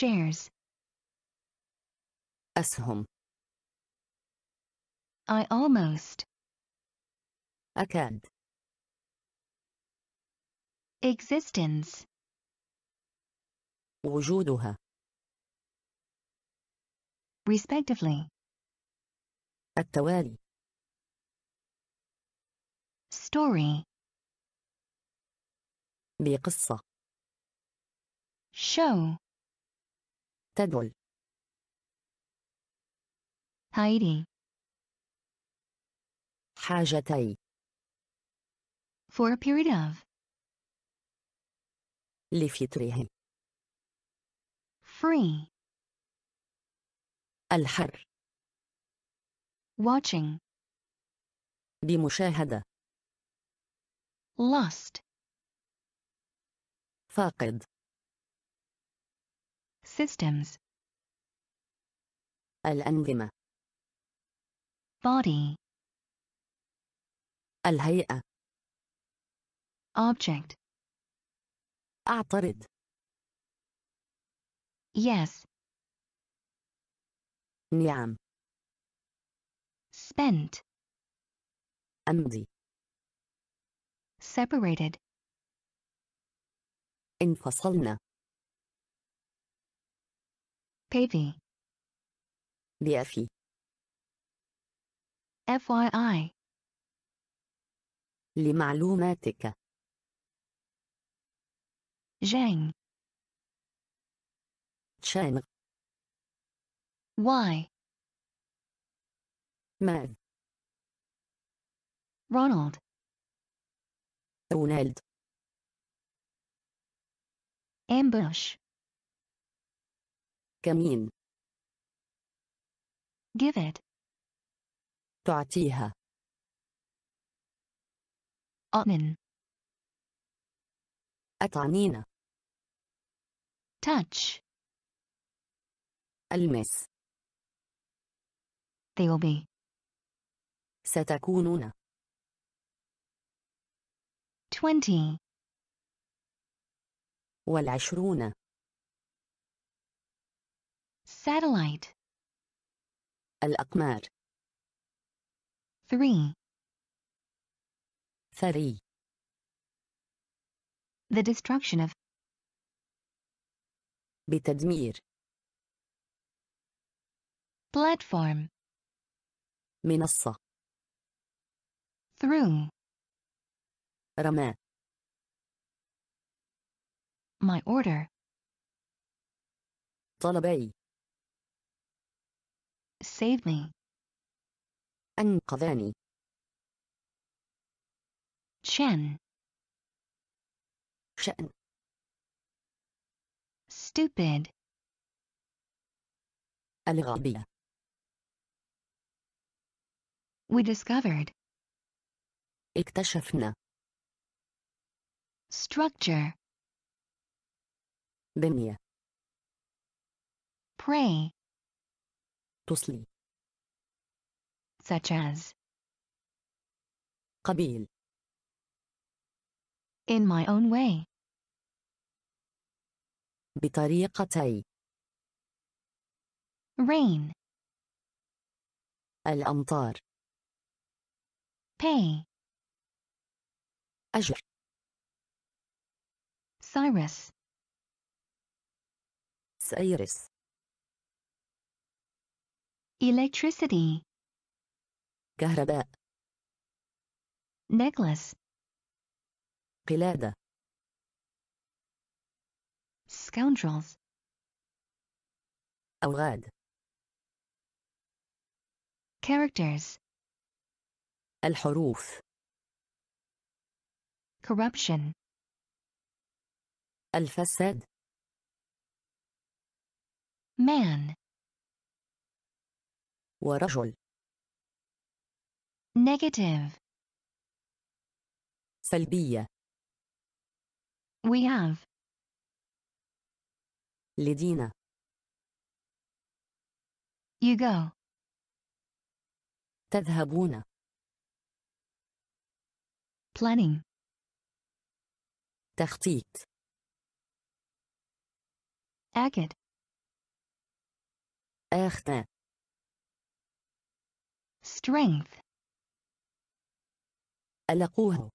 shares أسهم I almost أكاد existence وجودها respectively التوالي story بقصة show تدل تايري حاجتي for a period of لفتره free الحر watching بمشاهدة lost فاقد systems الأنظمة body الهيئة object أعترض yes نعم spent أمضي separated انفصلنا اف واي FYI. لمعلوماتك. جين. تشانغ. واي. ماذ. رونالد. رونالد. ambush كمين give it تعطيها أطمن أطعنينا touch ألمس they will be ستكونون 20 والعشرون Satellite. الأقمار. 3. ثري. The destruction of. بتدمير. Platform. منصة. Through. رماء. My order. طلبي. Save me. أنقذني. Chen. شأن. Stupid. الغبية. We discovered. اكتشفنا. Structure. بنية. Pray. تصلي such as قبيل in my own way بطريقتي rain الأمطار pay أجر Cyrus Cyrus electricity كهرباء necklace قلادة scoundrels أوغاد characters الحروف corruption الفساد man ورجل negative سلبية we have لدينا you go تذهبون planning تخطيط أكد أخطاء Strength. ألقوه.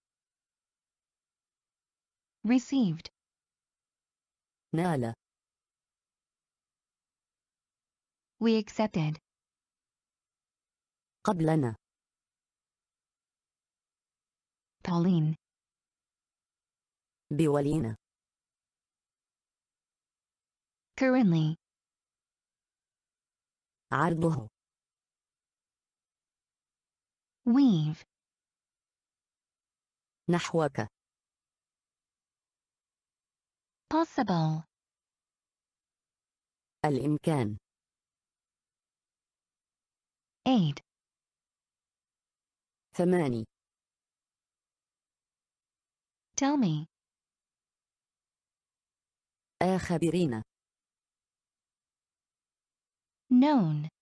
Received. نال. We accepted. قبلنا. Pauline. بولينا. Currently. عرضه weave نحوك possible الإمكان aid ثماني tell me آخبرينا known